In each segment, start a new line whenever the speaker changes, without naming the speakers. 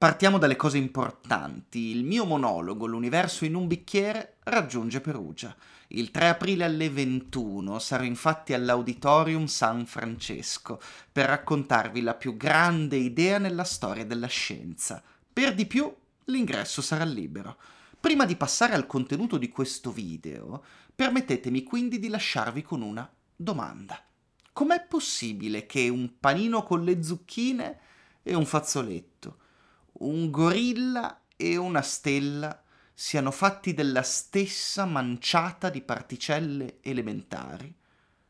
Partiamo dalle cose importanti. Il mio monologo, L'universo in un bicchiere, raggiunge Perugia. Il 3 aprile alle 21 sarò infatti all'Auditorium San Francesco per raccontarvi la più grande idea nella storia della scienza. Per di più, l'ingresso sarà libero. Prima di passare al contenuto di questo video, permettetemi quindi di lasciarvi con una domanda. Com'è possibile che un panino con le zucchine e un fazzoletto un gorilla e una stella siano fatti della stessa manciata di particelle elementari.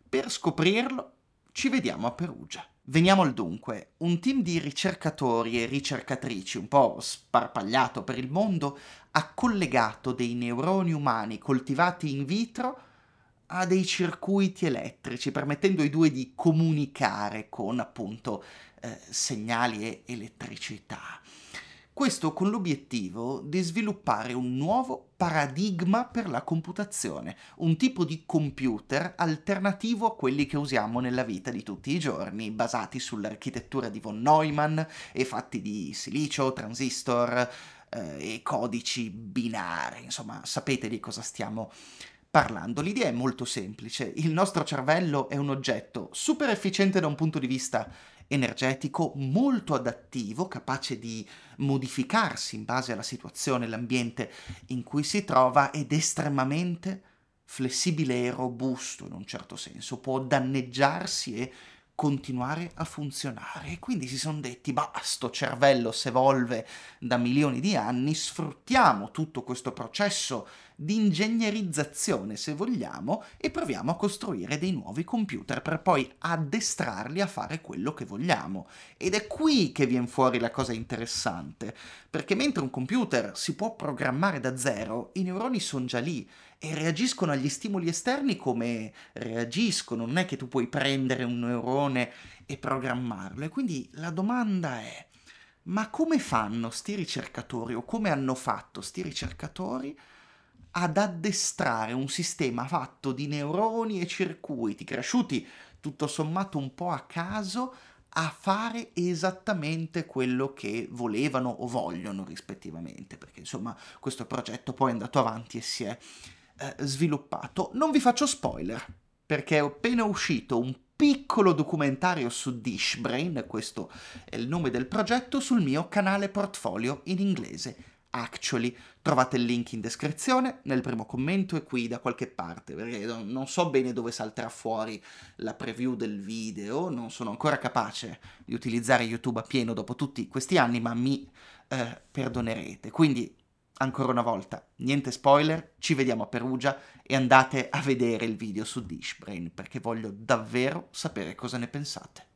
Per scoprirlo ci vediamo a Perugia. Veniamo al dunque. Un team di ricercatori e ricercatrici un po' sparpagliato per il mondo ha collegato dei neuroni umani coltivati in vitro a dei circuiti elettrici, permettendo ai due di comunicare con appunto eh, segnali e elettricità. Questo con l'obiettivo di sviluppare un nuovo paradigma per la computazione, un tipo di computer alternativo a quelli che usiamo nella vita di tutti i giorni, basati sull'architettura di von Neumann e fatti di silicio, transistor eh, e codici binari, insomma sapete di cosa stiamo parlando. L'idea è molto semplice, il nostro cervello è un oggetto super efficiente da un punto di vista energetico molto adattivo, capace di modificarsi in base alla situazione e all'ambiente in cui si trova ed estremamente flessibile e robusto in un certo senso, può danneggiarsi e continuare a funzionare. E quindi si sono detti, basta, sto cervello si evolve da milioni di anni, sfruttiamo tutto questo processo di ingegnerizzazione, se vogliamo, e proviamo a costruire dei nuovi computer per poi addestrarli a fare quello che vogliamo. Ed è qui che viene fuori la cosa interessante, perché mentre un computer si può programmare da zero, i neuroni sono già lì e reagiscono agli stimoli esterni come reagiscono, non è che tu puoi prendere un neurone e programmarlo. E quindi la domanda è, ma come fanno sti ricercatori o come hanno fatto sti ricercatori ad addestrare un sistema fatto di neuroni e circuiti cresciuti tutto sommato un po' a caso a fare esattamente quello che volevano o vogliono rispettivamente, perché insomma questo progetto poi è andato avanti e si è eh, sviluppato. Non vi faccio spoiler, perché è appena uscito un piccolo documentario su Dishbrain, questo è il nome del progetto, sul mio canale portfolio in inglese. Actually. Trovate il link in descrizione, nel primo commento e qui da qualche parte, perché non so bene dove salterà fuori la preview del video, non sono ancora capace di utilizzare YouTube a pieno dopo tutti questi anni, ma mi eh, perdonerete. Quindi, ancora una volta, niente spoiler, ci vediamo a Perugia e andate a vedere il video su Dishbrain, perché voglio davvero sapere cosa ne pensate.